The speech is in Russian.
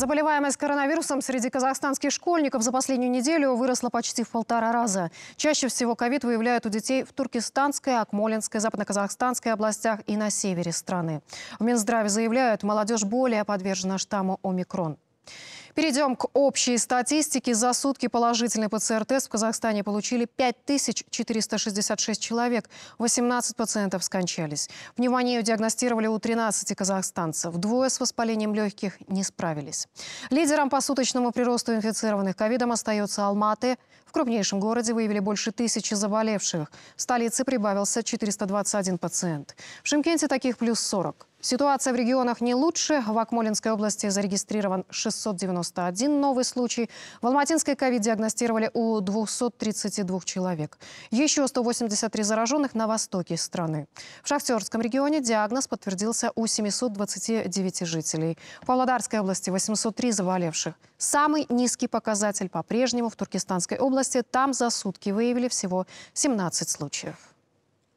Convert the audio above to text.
Заболеваемость коронавирусом среди казахстанских школьников за последнюю неделю выросла почти в полтора раза. Чаще всего ковид выявляют у детей в Туркестанской, Акмолинской, Западно-Казахстанской областях и на севере страны. В Минздраве заявляют, молодежь более подвержена штамму «Омикрон». Перейдем к общей статистике. За сутки положительный ПЦР-тест в Казахстане получили 5466 человек. 18 пациентов скончались. Пневмонию диагностировали у 13 казахстанцев. Двое с воспалением легких не справились. Лидером по суточному приросту инфицированных ковидом остается Алматы. В крупнейшем городе выявили больше тысячи заболевших. В столице прибавился 421 пациент. В Шимкенте таких плюс 40. Ситуация в регионах не лучше. В Акмолинской области зарегистрирован 691 новый случай. В Алматинской ковид диагностировали у 232 человек. Еще 183 зараженных на востоке страны. В Шахтерском регионе диагноз подтвердился у 729 жителей. В Павлодарской области 803 заболевших. Самый низкий показатель по-прежнему в Туркестанской области. Там за сутки выявили всего 17 случаев.